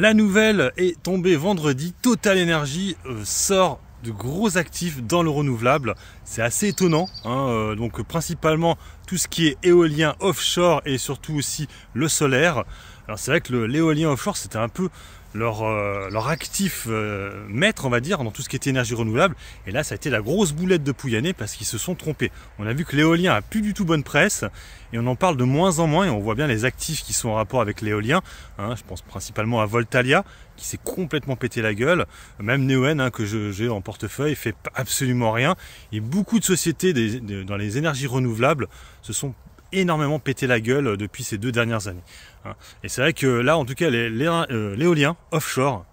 La nouvelle est tombée vendredi, Total Energy euh, sort de gros actifs dans le renouvelable. C'est assez étonnant, hein, euh, donc principalement tout ce qui est éolien offshore et surtout aussi le solaire. Alors c'est vrai que l'éolien offshore c'était un peu leur, euh, leur actif euh, maître, on va dire, dans tout ce qui était énergie renouvelable. Et là, ça a été la grosse boulette de Pouyanné parce qu'ils se sont trompés. On a vu que l'éolien a plus du tout bonne presse et on en parle de moins en moins et on voit bien les actifs qui sont en rapport avec l'éolien. Hein. je pense principalement à Voltalia qui s'est complètement pété la gueule. Même Neoen hein, que j'ai en portefeuille fait absolument rien. Et beaucoup de sociétés dans les énergies renouvelables se sont énormément pété la gueule euh, depuis ces deux dernières années. Hein. Et c'est vrai que là, en tout cas, euh, l'éolien offshore,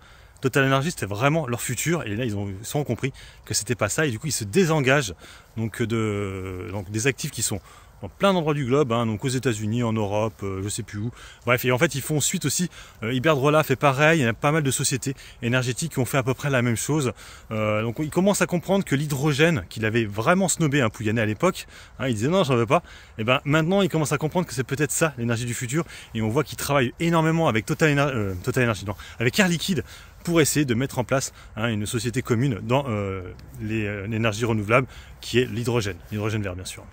Total Energy, c'était vraiment leur futur. Et là, ils ont, compris que c'était pas ça. Et du coup, ils se désengagent donc euh, de, donc des actifs qui sont dans plein d'endroits du globe, hein, donc aux États-Unis, en Europe, euh, je sais plus où. Bref, et en fait, ils font suite aussi. Euh, Iberdrola fait pareil. Il y a pas mal de sociétés énergétiques qui ont fait à peu près la même chose. Euh, donc, ils commencent à comprendre que l'hydrogène, qu'il avait vraiment snobé un hein, à l'époque, hein, il disait non, j'en veux pas. Et eh ben maintenant, ils commencent à comprendre que c'est peut-être ça l'énergie du futur. Et on voit qu'ils travaillent énormément avec Total, Total Energy, non, avec Air Liquide pour essayer de mettre en place hein, une société commune dans euh, l'énergie renouvelable qui est l'hydrogène, l'hydrogène vert bien sûr.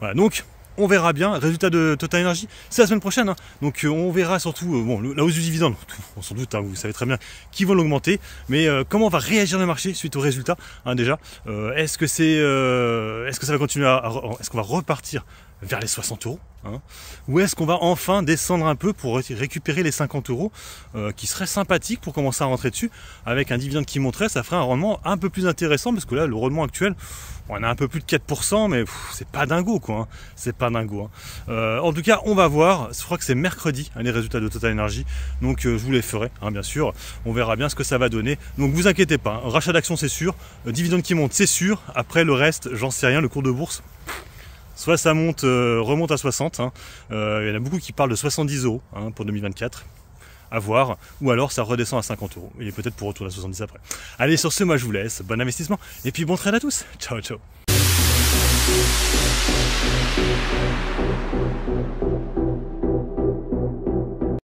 Voilà, donc on verra bien. Résultat de Total Energy, c'est la semaine prochaine. Hein. Donc euh, on verra surtout euh, bon, la hausse du dividende, on doute, hein, vous savez très bien qu'ils vont l'augmenter. Mais euh, comment va réagir le marché suite aux résultats hein, déjà Est-ce que c'est, est-ce que ça va continuer à est-ce qu'on va repartir vers les 60 euros hein. Ou est-ce qu'on va enfin descendre un peu pour récupérer les 50 euros euh, qui serait sympathique pour commencer à rentrer dessus avec un dividende qui monterait ça ferait un rendement un peu plus intéressant parce que là le rendement actuel on a un peu plus de 4% mais c'est pas dingo quoi hein. c'est pas dingo hein. euh, en tout cas on va voir je crois que c'est mercredi les résultats de Total Energy donc euh, je vous les ferai bien sûr on verra bien ce que ça va donner donc vous inquiétez pas rachat d'action, c'est sûr dividende qui monte c'est sûr après le reste j'en sais rien le cours de bourse soit ça monte, euh, remonte à 60. Hein. Euh, il y en a beaucoup qui parlent de 70 euros hein, pour 2024 à voir, ou alors ça redescend à 50 euros. Il est peut-être pour retourner à 70 après. Allez, sur ce, moi je vous laisse. Bon investissement et puis bon trade à tous. Ciao, ciao.